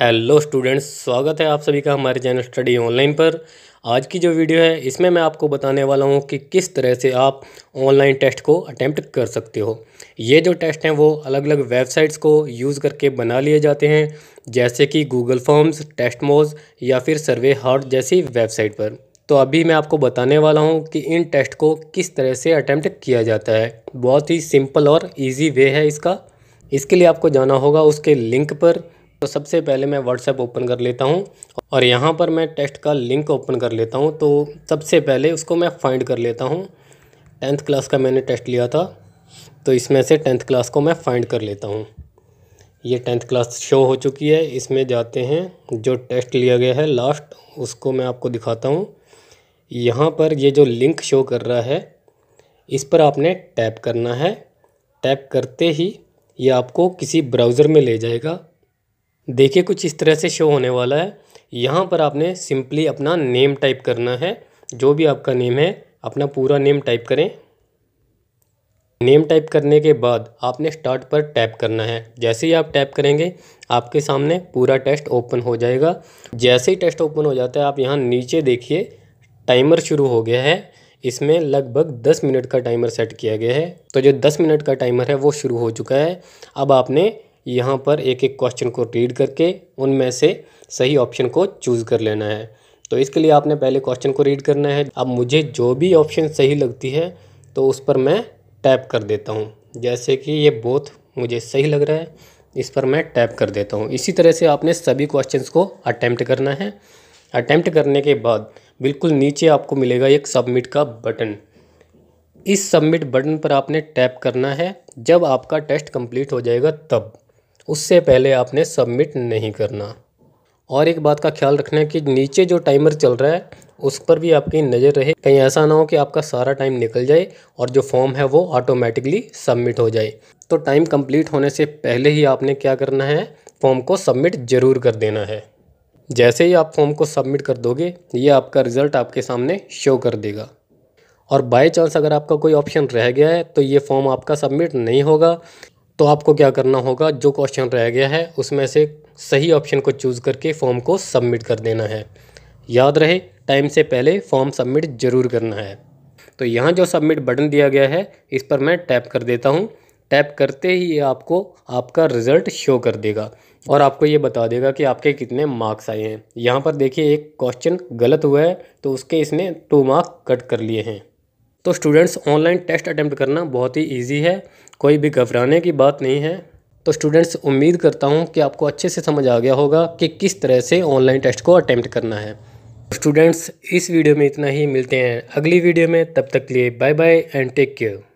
hello students स्वागत है आप सभी का हमारे चैनल स्टडी ऑनलाइन पर आज की जो वीडियो है इसमें मैं आपको बताने वाला हूं कि किस तरह से आप ऑनलाइन टेस्ट को अटैम्प्ट कर सकते हो ये जो टेस्ट हैं वो अलग अलग वेबसाइट्स को यूज़ करके बना लिए जाते हैं जैसे कि गूगल फॉर्म्स टेस्ट मोज या फिर सर्वे हार्ट जैसी वेबसाइट पर तो अभी मैं आपको बताने वाला हूँ कि इन टेस्ट को किस तरह से अटैम्प्ट किया जाता है बहुत ही सिंपल और ईजी वे है इसका इसके लिए आपको जाना होगा उसके लिंक पर तो सबसे पहले मैं व्हाट्सएप ओपन कर लेता हूँ और यहाँ पर मैं टेस्ट का लिंक ओपन कर लेता हूँ तो सबसे पहले उसको मैं फाइंड कर लेता हूँ टेंथ क्लास का मैंने टेस्ट लिया था तो इसमें से टेंथ क्लास को मैं फाइंड कर लेता हूँ ये टेंथ क्लास शो हो चुकी है इसमें जाते हैं जो टेस्ट लिया गया है लास्ट उसको मैं आपको दिखाता हूँ यहाँ पर ये जो लिंक शो कर रहा है इस पर आपने टैप करना है टैप करते ही ये आपको किसी ब्राउज़र में ले जाएगा देखिए कुछ इस तरह से शो होने वाला है यहाँ पर आपने सिंपली अपना नेम टाइप करना है जो भी आपका नेम है अपना पूरा नेम टाइप करें नेम टाइप करने के बाद आपने स्टार्ट पर टैप करना है जैसे ही आप टैप करेंगे आपके सामने पूरा टेस्ट ओपन हो जाएगा जैसे ही टेस्ट ओपन हो जाता है आप यहाँ नीचे देखिए टाइमर शुरू हो गया है इसमें लगभग 10 मिनट का टाइमर सेट किया गया है तो जो 10 मिनट का टाइमर है वो शुरू हो चुका है अब आपने यहाँ पर एक एक क्वेश्चन को रीड करके उनमें से सही ऑप्शन को चूज़ कर लेना है तो इसके लिए आपने पहले क्वेश्चन को रीड करना है अब मुझे जो भी ऑप्शन सही लगती है तो उस पर मैं टैप कर देता हूँ जैसे कि ये बोथ मुझे सही लग रहा है इस पर मैं टैप कर देता हूँ इसी तरह से आपने सभी क्वेश्चंस को अटैम्प्ट करना है अटैम्प्ट करने के बाद बिल्कुल नीचे आपको मिलेगा एक सबमिट का बटन इस सबमिट बटन पर आपने टैप करना है जब आपका टेस्ट कंप्लीट हो जाएगा तब उससे पहले आपने सबमिट नहीं करना और एक बात का ख्याल रखना है कि नीचे जो टाइमर चल रहा है उस पर भी आपकी नज़र रहे कहीं ऐसा ना हो कि आपका सारा टाइम निकल जाए और जो फॉर्म है वो ऑटोमेटिकली सबमिट हो जाए तो टाइम कंप्लीट होने से पहले ही आपने क्या करना है फॉर्म को सबमिट ज़रूर कर देना है जैसे ही आप फॉर्म को सबमिट कर दोगे ये आपका रिज़ल्ट आपके सामने शो कर देगा और बाय चांस अगर आपका कोई ऑप्शन रह गया है तो ये फॉर्म आपका सबमिट नहीं होगा तो आपको क्या करना होगा जो क्वेश्चन रह गया है उसमें से सही ऑप्शन को चूज़ करके फॉर्म को सबमिट कर देना है याद रहे टाइम से पहले फॉर्म सबमिट ज़रूर करना है तो यहाँ जो सबमिट बटन दिया गया है इस पर मैं टैप कर देता हूँ टैप करते ही ये आपको आपका रिज़ल्ट शो कर देगा और आपको ये बता देगा कि आपके कितने मार्क्स आए हैं यहाँ पर देखिए एक क्वेश्चन गलत हुआ है तो उसके इसने टू मार्क कट कर लिए हैं तो स्टूडेंट्स ऑनलाइन टेस्ट अटैम्प्ट करना बहुत ही ईजी है कोई भी घबराने की बात नहीं है तो स्टूडेंट्स उम्मीद करता हूँ कि आपको अच्छे से समझ आ गया होगा कि किस तरह से ऑनलाइन टेस्ट को अटैम्प्ट करना है स्टूडेंट्स तो इस वीडियो में इतना ही मिलते हैं अगली वीडियो में तब तक लिए bye bye and take care